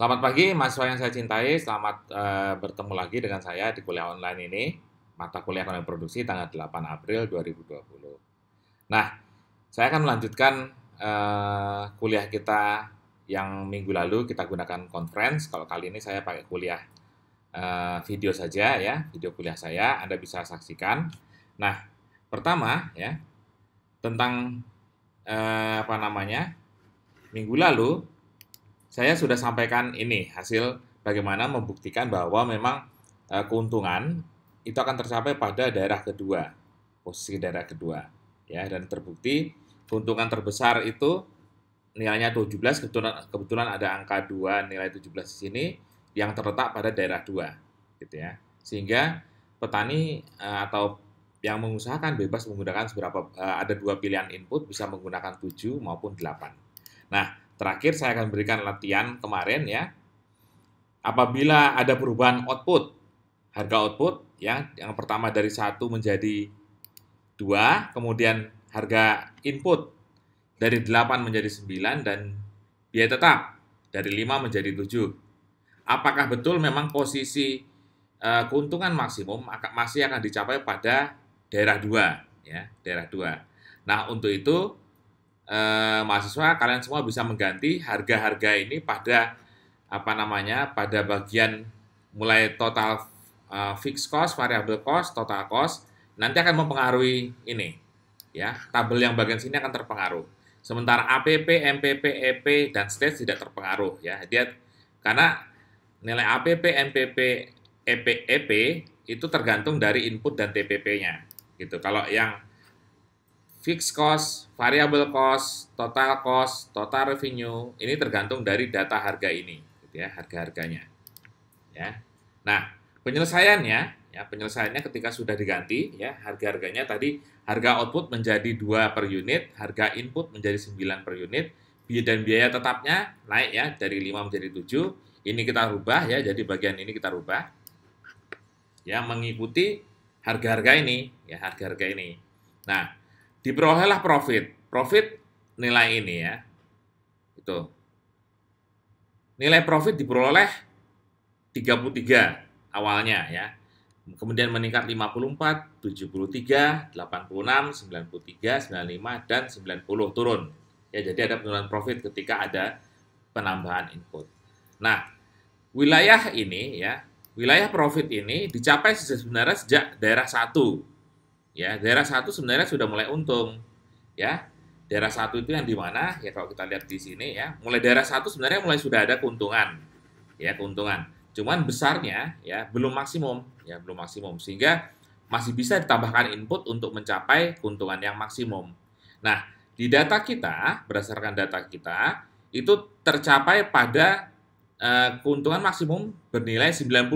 Selamat pagi, mahasiswa yang saya cintai. Selamat uh, bertemu lagi dengan saya di kuliah online ini, mata kuliah ekonomi produksi tanggal 8 April 2020. Nah, saya akan melanjutkan uh, kuliah kita yang minggu lalu kita gunakan conference. Kalau kali ini saya pakai kuliah uh, video saja ya, video kuliah saya. Anda bisa saksikan. Nah, pertama ya tentang uh, apa namanya minggu lalu saya sudah sampaikan ini hasil bagaimana membuktikan bahwa memang e, keuntungan itu akan tercapai pada daerah kedua, posisi daerah kedua. Ya, dan terbukti keuntungan terbesar itu nilainya 17 kebetulan kebetulan ada angka 2 nilai 17 di sini yang terletak pada daerah 2 gitu ya. Sehingga petani e, atau yang mengusahakan bebas menggunakan seberapa e, ada dua pilihan input bisa menggunakan 7 maupun 8. Nah, Terakhir saya akan berikan latihan kemarin ya. Apabila ada perubahan output, harga output ya, yang pertama dari satu menjadi dua, kemudian harga input dari 8 menjadi 9 dan biaya tetap dari 5 menjadi 7. Apakah betul memang posisi uh, keuntungan maksimum masih akan dicapai pada daerah 2 ya, daerah 2. Nah, untuk itu eh, mahasiswa kalian semua bisa mengganti harga-harga ini pada apa namanya pada bagian mulai total eh, fixed cost, variable cost, total cost nanti akan mempengaruhi ini ya tabel yang bagian sini akan terpengaruh sementara APP, MPP, EP dan stage tidak terpengaruh ya dia karena nilai APP, MPP, EP, EP itu tergantung dari input dan TPP-nya gitu kalau yang fixed cost, variable cost, total cost, total revenue, ini tergantung dari data harga ini, gitu ya, harga-harganya. Ya. Nah, penyelesaiannya, ya, penyelesaiannya ketika sudah diganti, ya, harga-harganya tadi harga output menjadi 2 per unit, harga input menjadi 9 per unit, biaya dan biaya tetapnya naik ya dari 5 menjadi 7. Ini kita rubah ya, jadi bagian ini kita rubah. Ya, mengikuti harga-harga ini, ya harga-harga ini. Nah, diperolehlah profit. Profit nilai ini ya. Itu. Nilai profit diperoleh 33 awalnya ya. Kemudian meningkat 54, 73, 86, 93, 95 dan 90 turun. Ya, jadi ada penurunan profit ketika ada penambahan input. Nah, wilayah ini ya, wilayah profit ini dicapai sebenarnya sejak daerah 1 Ya, daerah satu sebenarnya sudah mulai untung. Ya, daerah satu itu yang di mana? Ya kalau kita lihat di sini ya, mulai daerah satu sebenarnya mulai sudah ada keuntungan. Ya, keuntungan. Cuman besarnya ya belum maksimum, ya belum maksimum sehingga masih bisa ditambahkan input untuk mencapai keuntungan yang maksimum. Nah, di data kita, berdasarkan data kita, itu tercapai pada eh, keuntungan maksimum bernilai 95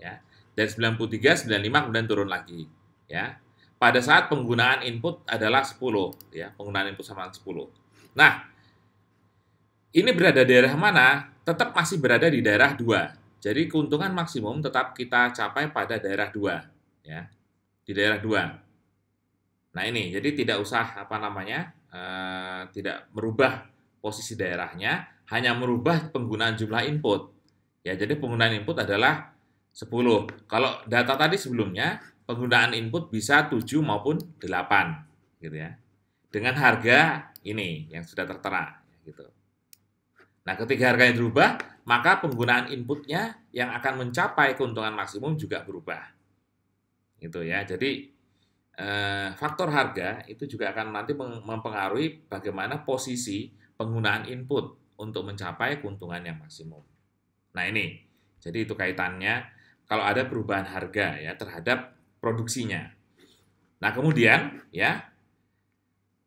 ya. Dan 93, 95 kemudian turun lagi ya. Pada saat penggunaan input adalah 10 ya, penggunaan input sama 10. Nah, ini berada di daerah mana? Tetap masih berada di daerah 2. Jadi keuntungan maksimum tetap kita capai pada daerah 2 ya. Di daerah 2. Nah, ini jadi tidak usah apa namanya? Eh, tidak merubah posisi daerahnya, hanya merubah penggunaan jumlah input. Ya, jadi penggunaan input adalah 10. Kalau data tadi sebelumnya penggunaan input bisa 7 maupun 8 gitu ya. Dengan harga ini yang sudah tertera gitu. Nah, ketika harganya berubah, maka penggunaan inputnya yang akan mencapai keuntungan maksimum juga berubah. Gitu ya. Jadi eh, faktor harga itu juga akan nanti mempengaruhi bagaimana posisi penggunaan input untuk mencapai keuntungan yang maksimum. Nah, ini. Jadi itu kaitannya kalau ada perubahan harga ya terhadap produksinya. Nah, kemudian ya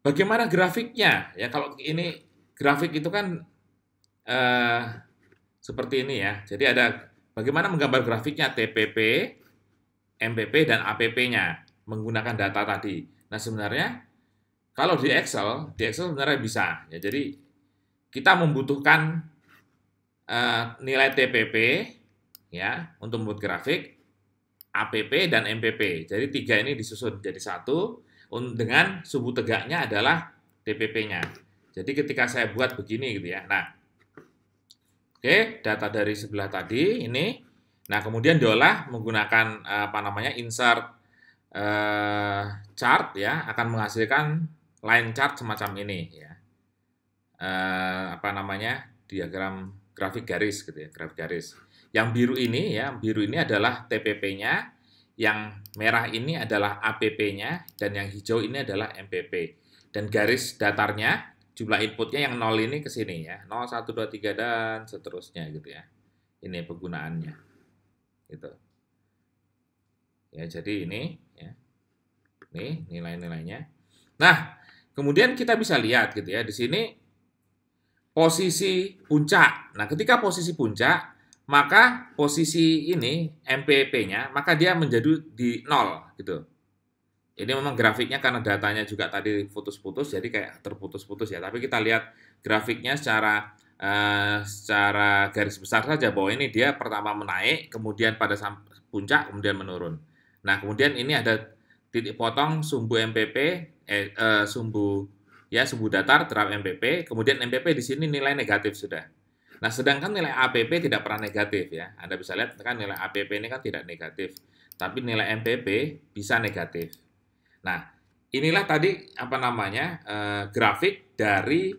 bagaimana grafiknya? Ya kalau ini grafik itu kan eh, seperti ini ya. Jadi ada bagaimana menggambar grafiknya TPP, MPP dan APP-nya menggunakan data tadi. Nah, sebenarnya kalau di Excel, di Excel sebenarnya bisa. Ya, jadi kita membutuhkan uh, nilai TPP ya untuk membuat grafik APP dan MPP. Jadi tiga ini disusun jadi satu dengan subuh tegaknya adalah DPP-nya. Jadi ketika saya buat begini gitu ya. Nah, oke okay, data dari sebelah tadi ini. Nah kemudian diolah menggunakan apa namanya insert eh, chart ya akan menghasilkan line chart semacam ini ya. Eh, apa namanya diagram grafik garis gitu ya grafik garis. Yang biru ini ya, biru ini adalah TPP-nya, yang merah ini adalah APP-nya, dan yang hijau ini adalah MPP. Dan garis datarnya, jumlah inputnya yang 0 ini ke sini ya, 0, 1, 2, 3, dan seterusnya gitu ya. Ini penggunaannya. Gitu. Ya, jadi ini ya. Ini nilai-nilainya. Nah, kemudian kita bisa lihat gitu ya, di sini posisi puncak. Nah, ketika posisi puncak, maka posisi ini MPP-nya maka dia menjadi di nol gitu. Ini memang grafiknya karena datanya juga tadi putus-putus jadi kayak terputus-putus ya. Tapi kita lihat grafiknya secara uh, secara garis besar saja bahwa ini dia pertama menaik kemudian pada puncak kemudian menurun. Nah, kemudian ini ada titik potong sumbu MPP eh, eh sumbu ya sumbu datar terhadap MPP, kemudian MPP di sini nilai negatif sudah. Nah, sedangkan nilai APP tidak pernah negatif ya. Anda bisa lihat kan nilai APP ini kan tidak negatif, tapi nilai MPP bisa negatif. Nah, inilah tadi apa namanya eh, grafik dari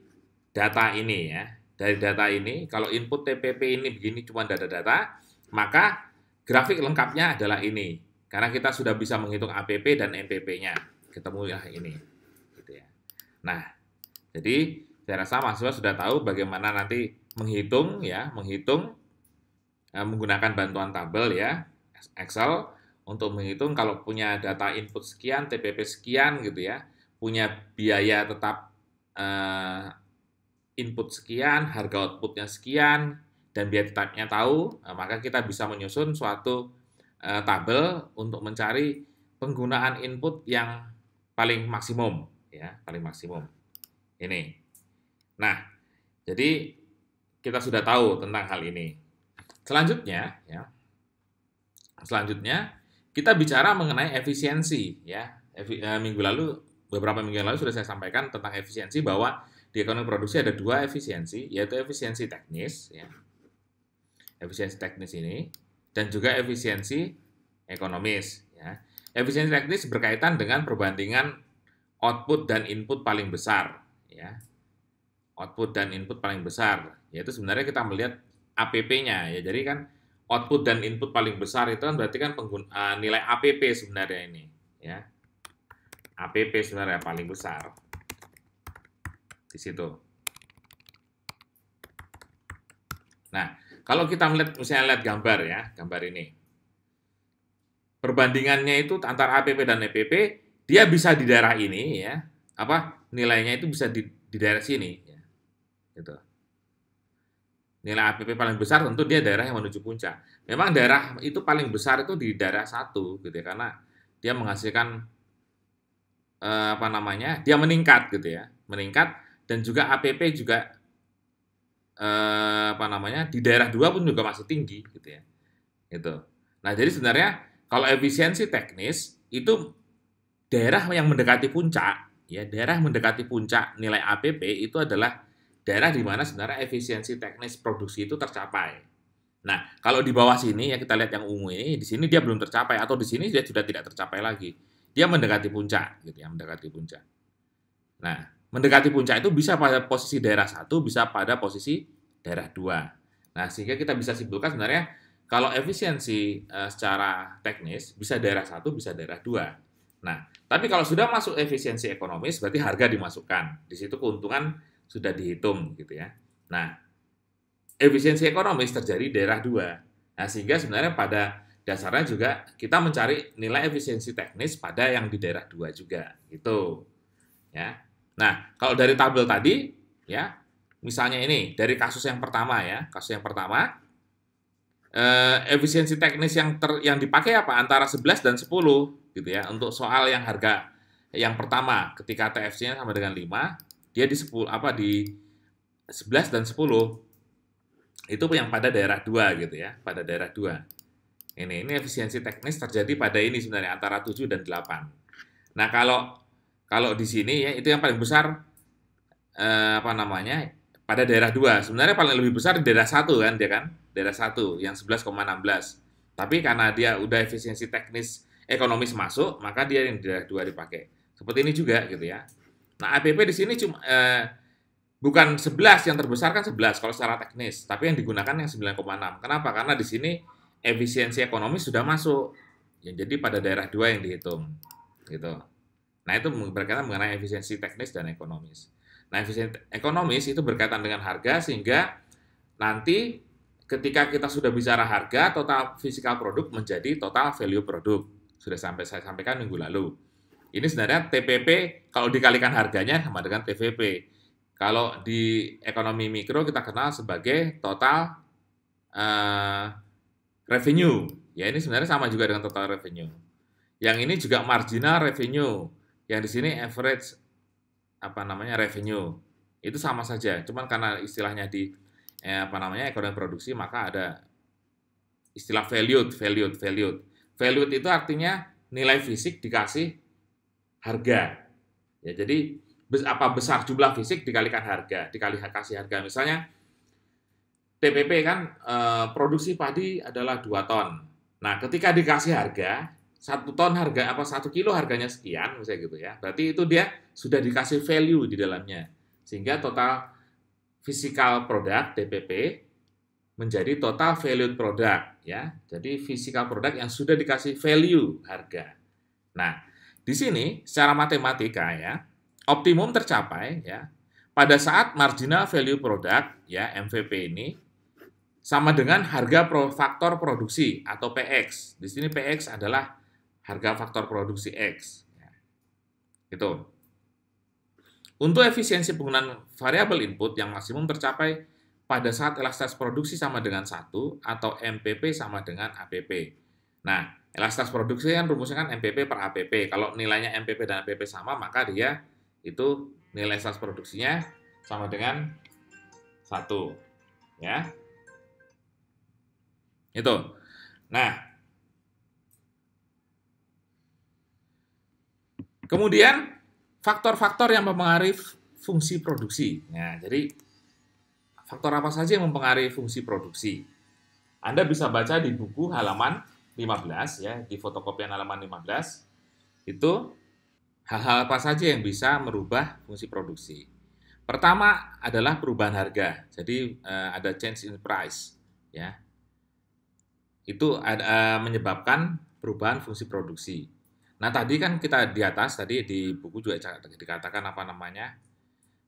data ini ya. Dari data ini, kalau input TPP ini begini cuma data-data, maka grafik lengkapnya adalah ini. Karena kita sudah bisa menghitung APP dan MPP-nya. Ketemu ya ini. Gitu ya. Nah, jadi saya rasa mahasiswa sudah tahu bagaimana nanti menghitung ya, menghitung ya, menggunakan bantuan tabel ya Excel untuk menghitung kalau punya data input sekian, TPP sekian gitu ya, punya biaya tetap uh, input sekian, harga outputnya sekian, dan biaya tetapnya tahu, eh, maka kita bisa menyusun suatu uh, tabel untuk mencari penggunaan input yang paling maksimum ya, paling maksimum. Ini. Nah, jadi kita sudah tahu tentang hal ini. Selanjutnya, ya, selanjutnya kita bicara mengenai efisiensi, ya. Efi, eh, minggu lalu, beberapa minggu lalu sudah saya sampaikan tentang efisiensi bahwa di ekonomi produksi ada dua efisiensi, yaitu efisiensi teknis, ya. efisiensi teknis ini, dan juga efisiensi ekonomis. Ya. Efisiensi teknis berkaitan dengan perbandingan output dan input paling besar. Ya output dan input paling besar yaitu sebenarnya kita melihat APP-nya ya jadi kan output dan input paling besar itu kan berarti kan pengguna, uh, nilai APP sebenarnya ini ya APP sebenarnya paling besar di situ nah kalau kita melihat misalnya lihat gambar ya gambar ini perbandingannya itu antara APP dan EPP dia bisa di daerah ini ya apa nilainya itu bisa di, di daerah sini gitu. Nilai APP paling besar tentu dia daerah yang menuju puncak. Memang daerah itu paling besar itu di daerah satu gitu ya, karena dia menghasilkan eh, apa namanya? Dia meningkat gitu ya, meningkat dan juga APP juga eh, apa namanya? Di daerah dua pun juga masih tinggi gitu ya, gitu. Nah jadi sebenarnya kalau efisiensi teknis itu daerah yang mendekati puncak ya daerah mendekati puncak nilai APP itu adalah daerah di mana sebenarnya efisiensi teknis produksi itu tercapai. Nah, kalau di bawah sini ya kita lihat yang ungu ini, di sini dia belum tercapai atau di sini dia sudah tidak tercapai lagi. Dia mendekati puncak gitu ya, mendekati puncak. Nah, mendekati puncak itu bisa pada posisi daerah satu, bisa pada posisi daerah dua. Nah, sehingga kita bisa simpulkan sebenarnya kalau efisiensi e, secara teknis bisa daerah satu, bisa daerah dua. Nah, tapi kalau sudah masuk efisiensi ekonomis berarti harga dimasukkan. Di situ keuntungan sudah dihitung gitu ya. Nah, efisiensi ekonomis terjadi di daerah dua. Nah, sehingga sebenarnya pada dasarnya juga kita mencari nilai efisiensi teknis pada yang di daerah dua juga gitu. Ya. Nah, kalau dari tabel tadi ya, misalnya ini dari kasus yang pertama ya, kasus yang pertama eh, efisiensi teknis yang ter, yang dipakai apa antara 11 dan 10 gitu ya untuk soal yang harga yang pertama ketika TFC-nya sama dengan 5, dia di 10 apa di 11 dan 10 itu yang pada daerah 2 gitu ya, pada daerah 2. Ini ini efisiensi teknis terjadi pada ini sebenarnya antara 7 dan 8. Nah, kalau kalau di sini ya itu yang paling besar eh, apa namanya? pada daerah 2. Sebenarnya paling lebih besar di daerah 1 kan dia kan? Daerah 1 yang 11,16. Tapi karena dia udah efisiensi teknis ekonomis masuk, maka dia yang daerah 2 dipakai. Seperti ini juga gitu ya. Nah, APP di sini cuma eh, bukan 11 yang terbesar kan 11 kalau secara teknis, tapi yang digunakan yang 9,6. Kenapa? Karena di sini efisiensi ekonomi sudah masuk. Ya, jadi pada daerah dua yang dihitung gitu. Nah, itu berkaitan mengenai efisiensi teknis dan ekonomis. Nah, efisiensi ekonomis itu berkaitan dengan harga sehingga nanti ketika kita sudah bicara harga, total physical produk menjadi total value produk. Sudah sampai saya sampaikan minggu lalu. Ini sebenarnya TPP kalau dikalikan harganya sama dengan TVP. Kalau di ekonomi mikro kita kenal sebagai total uh, revenue. Ya ini sebenarnya sama juga dengan total revenue. Yang ini juga marginal revenue. Yang di sini average apa namanya revenue. Itu sama saja, cuman karena istilahnya di eh, apa namanya ekonomi produksi maka ada istilah value, value, value. Value itu artinya nilai fisik dikasih harga. Ya, jadi apa besar jumlah fisik dikalikan harga, dikali kasih harga. Misalnya TPP kan e, produksi padi adalah 2 ton. Nah, ketika dikasih harga satu ton harga apa satu kilo harganya sekian misalnya gitu ya. Berarti itu dia sudah dikasih value di dalamnya. Sehingga total physical product TPP menjadi total valued product ya. Jadi physical product yang sudah dikasih value harga. Nah, di sini secara matematika ya, optimum tercapai ya pada saat marginal value product ya MVP ini sama dengan harga pro faktor produksi atau PX. Di sini PX adalah harga faktor produksi X. Ya. Gitu. Untuk efisiensi penggunaan variabel input yang maksimum tercapai pada saat elastis produksi sama dengan satu atau MPP sama dengan APP. Nah, elastas produksi kan rumusnya kan MPP per APP. Kalau nilainya MPP dan APP sama, maka dia itu nilai elastasi produksinya sama dengan satu, ya. Itu. Nah, kemudian faktor-faktor yang mempengaruhi fungsi produksi. Nah, jadi faktor apa saja yang mempengaruhi fungsi produksi? Anda bisa baca di buku halaman 15 ya, di fotokopian halaman 15 itu hal-hal apa saja yang bisa merubah fungsi produksi. Pertama adalah perubahan harga. Jadi eh, ada change in price ya. Itu ada, eh, menyebabkan perubahan fungsi produksi. Nah, tadi kan kita di atas tadi di buku juga dikatakan apa namanya?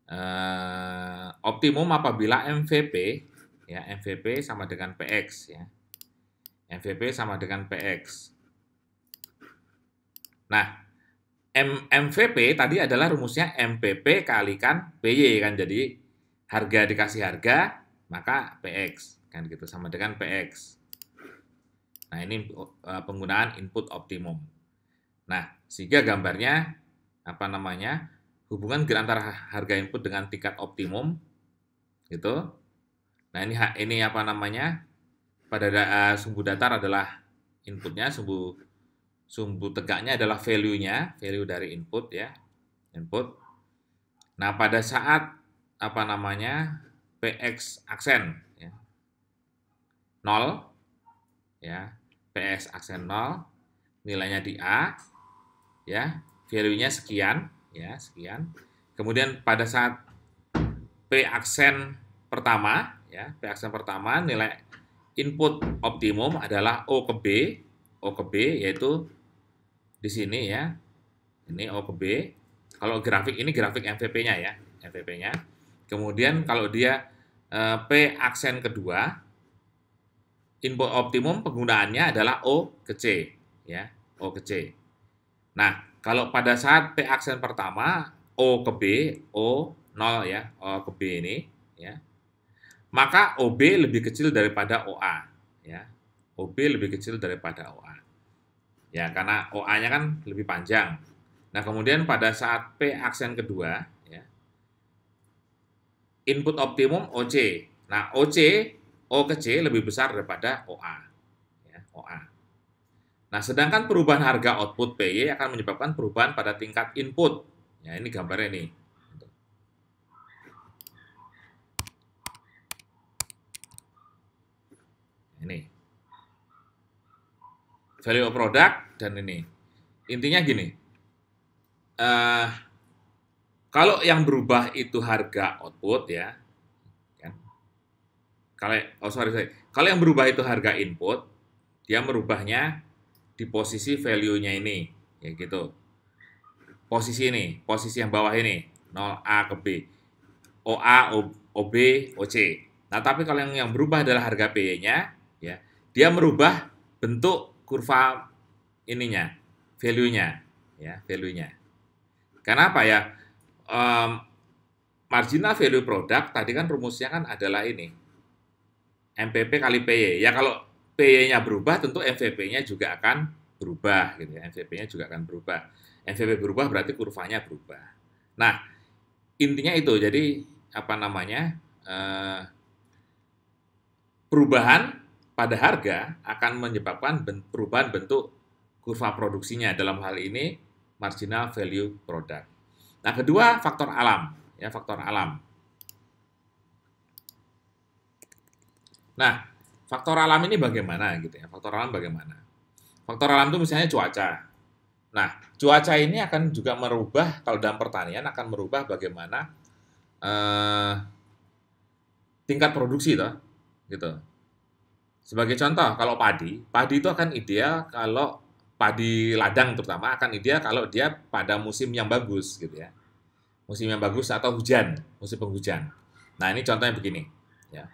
uh, optimum apabila MVP ya, MVP sama dengan PX ya. MVP sama dengan PX. Nah, M MVP tadi adalah rumusnya MPP kalikan PY kan. Jadi harga dikasih harga, maka PX kan gitu sama dengan PX. Nah, ini e, penggunaan input optimum. Nah, sehingga gambarnya apa namanya? hubungan gerak antara harga input dengan tingkat optimum gitu. Nah, ini ini apa namanya? pada uh, sumbu datar adalah inputnya, sumbu sumbu tegaknya adalah value-nya, value dari input ya, input. Nah, pada saat apa namanya? px aksen ya. 0 ya. px aksen 0 nilainya di A ya, value-nya sekian ya, sekian. Kemudian pada saat p aksen pertama ya, p aksen pertama nilai input optimum adalah O ke B, O ke B yaitu di sini ya. Ini O ke B. Kalau grafik ini grafik MVP-nya ya, MVP-nya. Kemudian kalau dia e, P aksen kedua, input optimum penggunaannya adalah O ke C ya, O ke C. Nah, kalau pada saat P aksen pertama O ke B, O 0 ya, O ke B ini ya maka OB lebih kecil daripada OA ya. OB lebih kecil daripada OA. Ya, karena OA-nya kan lebih panjang. Nah, kemudian pada saat P aksen kedua ya. Input optimum OC. Nah, OC O ke C lebih besar daripada OA. Ya, OA. Nah, sedangkan perubahan harga output PY akan menyebabkan perubahan pada tingkat input. Ya, ini gambarnya nih. Ini. Value of product dan ini. Intinya gini. Uh, kalau yang berubah itu harga output ya. Kan? Kalau oh sorry, sorry. Kalau yang berubah itu harga input, dia merubahnya di posisi value-nya ini, ya gitu. Posisi ini, posisi yang bawah ini, 0A ke B. OA, OB, OC. Nah, tapi kalau yang, yang berubah adalah harga P-nya, ya dia merubah bentuk kurva ininya value-nya ya value-nya karena apa ya um, marginal value product tadi kan rumusnya kan adalah ini MPP kali PY ya kalau PY-nya berubah tentu MVP-nya juga akan berubah gitu ya MVP-nya juga akan berubah MVP berubah berarti kurvanya berubah nah intinya itu jadi apa namanya uh, perubahan pada harga akan menyebabkan perubahan bentuk kurva produksinya dalam hal ini marginal value produk. Nah, kedua faktor alam, ya faktor alam. Nah, faktor alam ini bagaimana gitu ya? Faktor alam bagaimana? Faktor alam itu misalnya cuaca. Nah, cuaca ini akan juga merubah kalau dalam pertanian akan merubah bagaimana eh, tingkat produksi toh, gitu. Sebagai contoh, kalau padi, padi itu akan ideal kalau padi ladang terutama akan ideal kalau dia pada musim yang bagus gitu ya. Musim yang bagus atau hujan, musim penghujan. Nah, ini contohnya begini ya.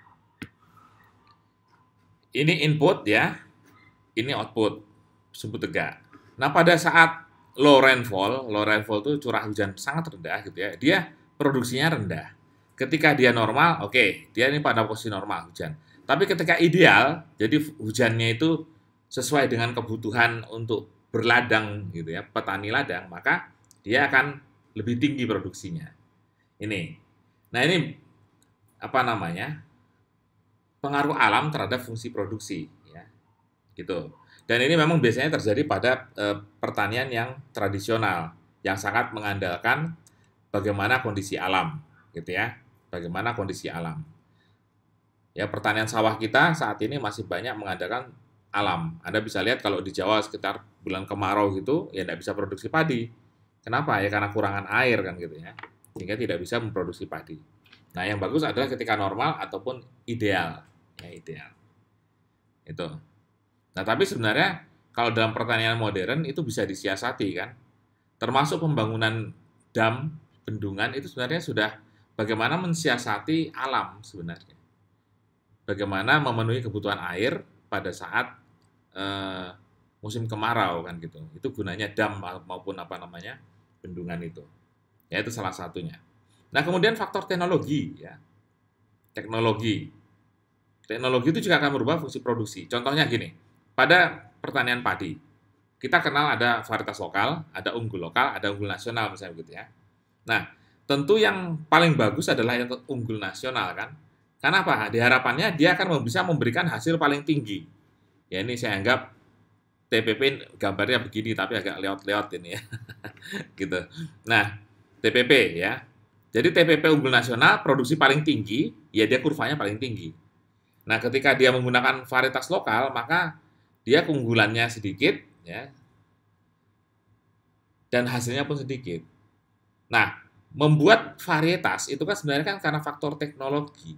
Ini input ya. Ini output sumbu tegak. Nah, pada saat low rainfall, low rainfall itu curah hujan sangat rendah gitu ya. Dia produksinya rendah. Ketika dia normal, oke, okay, dia ini pada posisi normal hujan tapi ketika ideal, jadi hujannya itu sesuai dengan kebutuhan untuk berladang gitu ya, petani ladang, maka dia akan lebih tinggi produksinya. Ini. Nah, ini apa namanya? pengaruh alam terhadap fungsi produksi ya. Gitu. Dan ini memang biasanya terjadi pada e, pertanian yang tradisional yang sangat mengandalkan bagaimana kondisi alam gitu ya. Bagaimana kondisi alam. Ya, pertanian sawah kita saat ini masih banyak mengadakan alam. Anda bisa lihat kalau di Jawa sekitar bulan kemarau gitu, ya tidak bisa produksi padi. Kenapa? Ya karena kurangan air kan gitu ya. Sehingga tidak bisa memproduksi padi. Nah, yang bagus adalah ketika normal ataupun ideal. Ya, ideal. Itu. Nah, tapi sebenarnya kalau dalam pertanian modern itu bisa disiasati kan. Termasuk pembangunan dam, bendungan itu sebenarnya sudah bagaimana mensiasati alam sebenarnya bagaimana memenuhi kebutuhan air pada saat uh, musim kemarau kan gitu. Itu gunanya dam maupun apa namanya bendungan itu. Ya itu salah satunya. Nah kemudian faktor teknologi ya, teknologi. Teknologi itu juga akan merubah fungsi produksi. Contohnya gini, pada pertanian padi, kita kenal ada varietas lokal, ada unggul lokal, ada unggul nasional misalnya gitu ya. Nah, tentu yang paling bagus adalah yang unggul nasional kan, karena apa? Diharapannya dia akan bisa memberikan hasil paling tinggi. Ya ini saya anggap TPP gambarnya begini tapi agak lewat-lewat ini ya. gitu. Nah, TPP ya. Jadi TPP unggul nasional produksi paling tinggi, ya dia kurvanya paling tinggi. Nah, ketika dia menggunakan varietas lokal, maka dia keunggulannya sedikit ya. Dan hasilnya pun sedikit. Nah, membuat varietas itu kan sebenarnya kan karena faktor teknologi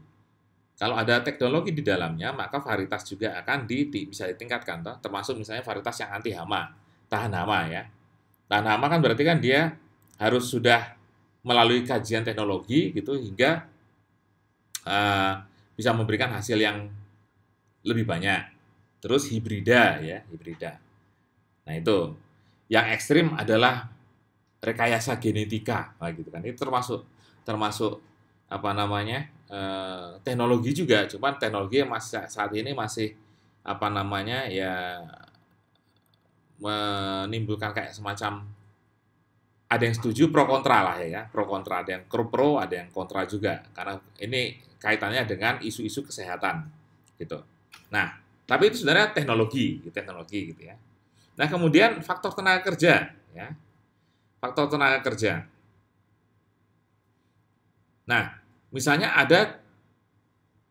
kalau ada teknologi di dalamnya, maka varietas juga akan di, di, bisa ditingkatkan, toh. termasuk misalnya varietas yang anti hama, tahan hama ya. Tahan hama kan berarti kan dia harus sudah melalui kajian teknologi gitu hingga uh, bisa memberikan hasil yang lebih banyak. Terus hibrida ya, hibrida. Nah itu, yang ekstrim adalah rekayasa genetika, nah, gitu kan. Itu termasuk termasuk apa namanya? eh, teknologi juga, cuman teknologi yang masih saat ini masih apa namanya ya menimbulkan kayak semacam ada yang setuju pro kontra lah ya, ya. pro kontra ada yang pro pro ada yang kontra juga karena ini kaitannya dengan isu-isu kesehatan gitu. Nah, tapi itu sebenarnya teknologi, teknologi gitu ya. Nah, kemudian faktor tenaga kerja ya. Faktor tenaga kerja. Nah, Misalnya ada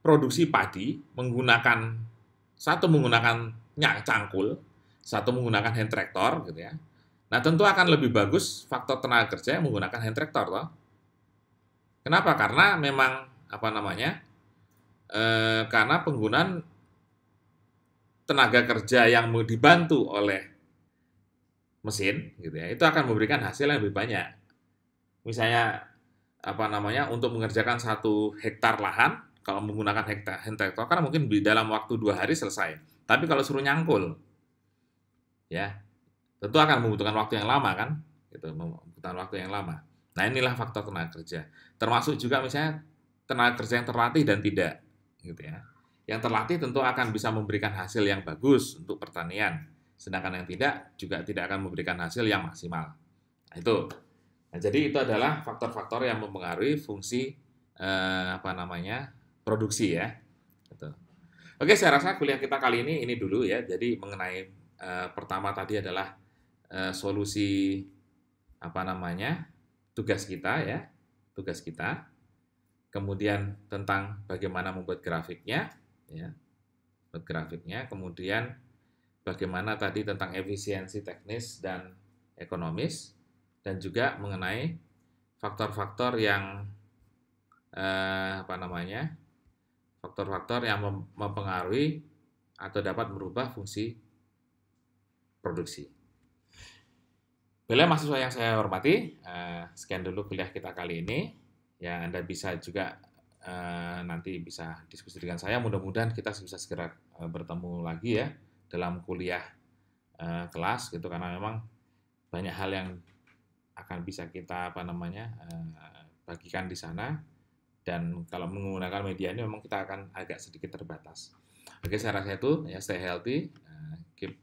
produksi padi menggunakan satu menggunakan nyak cangkul, satu menggunakan hand tractor gitu ya. Nah, tentu akan lebih bagus faktor tenaga kerja yang menggunakan hand tractor toh. Kenapa? Karena memang apa namanya? E, karena penggunaan tenaga kerja yang dibantu oleh mesin gitu ya, itu akan memberikan hasil yang lebih banyak. Misalnya apa namanya untuk mengerjakan satu hektar lahan kalau menggunakan hektar hektar karena mungkin di dalam waktu dua hari selesai. Tapi kalau suruh nyangkul, ya tentu akan membutuhkan waktu yang lama kan, itu membutuhkan waktu yang lama. Nah inilah faktor tenaga kerja. Termasuk juga misalnya tenaga kerja yang terlatih dan tidak, gitu ya. Yang terlatih tentu akan bisa memberikan hasil yang bagus untuk pertanian, sedangkan yang tidak juga tidak akan memberikan hasil yang maksimal. Nah, itu Nah, jadi itu adalah faktor-faktor yang mempengaruhi fungsi eh, apa namanya produksi ya. Gitu. Oke, saya rasa kuliah kita kali ini ini dulu ya. Jadi mengenai eh, pertama tadi adalah eh, solusi apa namanya tugas kita ya, tugas kita. Kemudian tentang bagaimana membuat grafiknya, ya, membuat grafiknya. Kemudian bagaimana tadi tentang efisiensi teknis dan ekonomis dan juga mengenai faktor-faktor yang eh, apa namanya faktor-faktor yang mempengaruhi atau dapat merubah fungsi produksi. Bila mahasiswa yang saya hormati, eh, sekian dulu kuliah kita kali ini. Ya, Anda bisa juga eh, nanti bisa diskusi dengan saya. Mudah-mudahan kita bisa segera eh, bertemu lagi ya dalam kuliah eh, kelas gitu karena memang banyak hal yang akan bisa kita apa namanya eh, bagikan di sana dan kalau menggunakan media ini memang kita akan agak sedikit terbatas. Oke, saya rasa itu ya stay healthy, uh, keep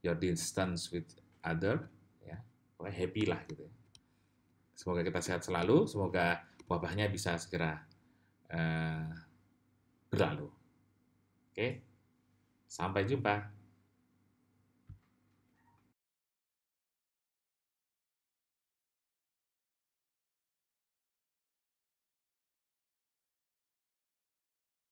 your distance with other, ya, pokoknya happy lah gitu. Ya. Semoga kita sehat selalu, semoga wabahnya bisa segera uh, berlalu. Oke, sampai jumpa.